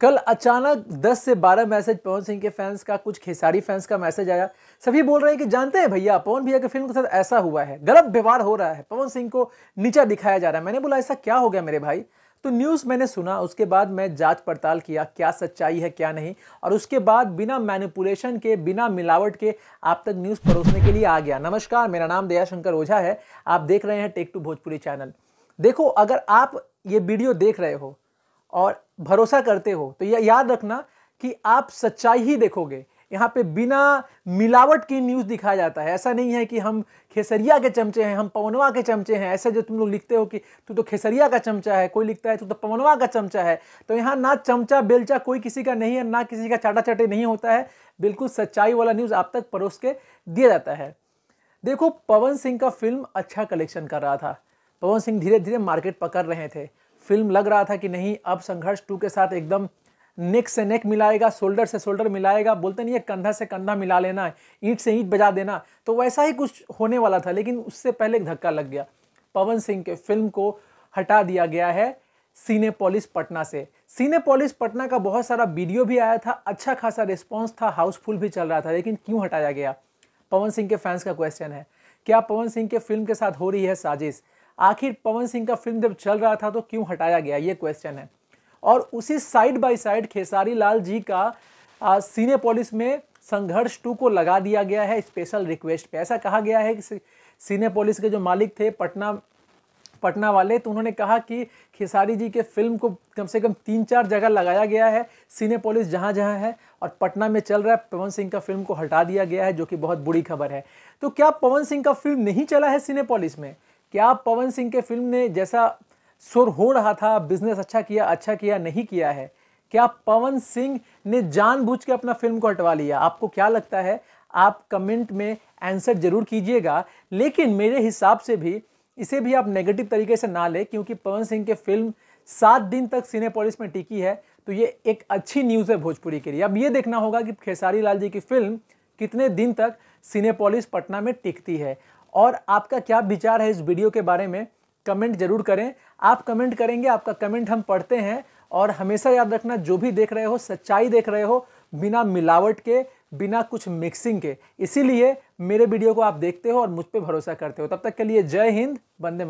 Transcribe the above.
कल अचानक 10 से 12 मैसेज पवन सिंह के फैंस का कुछ खेसारी फैंस का मैसेज आया सभी बोल रहे हैं कि जानते हैं भैया पवन भैया की फिल्म के साथ ऐसा हुआ है गलत व्यवहार हो रहा है पवन सिंह को नीचा दिखाया जा रहा है मैंने बोला ऐसा क्या हो गया मेरे भाई तो न्यूज़ मैंने सुना उसके बाद मैं जांच पड़ताल किया क्या सच्चाई है क्या नहीं और उसके बाद बिना मैनिपुलेशन के बिना मिलावट के आप तक न्यूज़ परोसने के लिए आ गया नमस्कार मेरा नाम दयाशंकर ओझा है आप देख रहे हैं टेक टू भोजपुरी चैनल देखो अगर आप ये वीडियो देख रहे हो और भरोसा करते हो तो यह याद रखना कि आप सच्चाई ही देखोगे यहाँ पे बिना मिलावट की न्यूज़ दिखाया जाता है ऐसा नहीं है कि हम खेसरिया के चमचे हैं हम पवनवा के चमचे हैं ऐसे जो तुम लोग लिखते हो कि तू तो खेसरिया का चमचा है कोई लिखता है तू तो पवनवा का चमचा है तो यहाँ ना चमचा बेलचा कोई किसी का नहीं है ना किसी का चाटा चाटे नहीं होता है बिल्कुल सच्चाई वाला न्यूज़ आप तक परोस के दिया जाता है देखो पवन सिंह का फिल्म अच्छा कलेक्शन कर रहा था पवन सिंह धीरे धीरे मार्केट पकड़ रहे थे फिल्म लग रहा था कि नहीं अब संघर्ष टू के साथ एकदम नेक से नेक मिलाएगा शोल्डर से शोल्डर मिलाएगा बोलते नहीं है कंधा से कंधा मिला लेना है ईंट से ईंट बजा देना तो वैसा ही कुछ होने वाला था लेकिन उससे पहले एक धक्का लग गया पवन सिंह के फिल्म को हटा दिया गया है पॉलिस पटना से पॉलिस पटना का बहुत सारा वीडियो भी आया था अच्छा खासा रिस्पॉन्स था हाउसफुल भी चल रहा था लेकिन क्यों हटाया गया पवन सिंह के फैंस का क्वेश्चन है क्या पवन सिंह के फिल्म के साथ हो रही है साजिश आखिर पवन सिंह का फिल्म जब चल रहा था तो क्यों हटाया गया ये क्वेश्चन है और उसी side by side Khesari Lal ji का पॉलिस में संघर्ष टू को लगा दिया गया है स्पेशल रिक्वेस्ट पे ऐसा कहा गया है कि पॉलिस के जो मालिक थे पटना पटना वाले तो उन्होंने कहा कि खेसारी जी के फिल्म को कम से कम तीन चार जगह लगाया गया है पॉलिस जहाँ जहाँ है और पटना में चल रहा है पवन सिंह का फिल्म को हटा दिया गया है जो कि बहुत बुरी खबर है तो क्या पवन सिंह का फिल्म नहीं चला है पॉलिस में क्या पवन सिंह के फिल्म ने जैसा सुर हो रहा था बिजनेस अच्छा किया अच्छा किया नहीं किया है क्या पवन सिंह ने जानबूझ के अपना फिल्म को हटवा लिया आपको क्या लगता है आप कमेंट में आंसर जरूर कीजिएगा लेकिन मेरे हिसाब से भी इसे भी आप नेगेटिव तरीके से ना लें क्योंकि पवन सिंह के फिल्म सात दिन तक सिनेपोलिस में टिकी है तो ये एक अच्छी न्यूज़ है भोजपुरी के लिए अब ये देखना होगा कि खेसारी लाल जी की फिल्म कितने दिन तक सिनेपोलिस पटना में टिकती है और आपका क्या विचार है इस वीडियो के बारे में कमेंट जरूर करें आप कमेंट करेंगे आपका कमेंट हम पढ़ते हैं और हमेशा याद रखना जो भी देख रहे हो सच्चाई देख रहे हो बिना मिलावट के बिना कुछ मिक्सिंग के इसीलिए मेरे वीडियो को आप देखते हो और मुझ पर भरोसा करते हो तब तक के लिए जय हिंद बंदे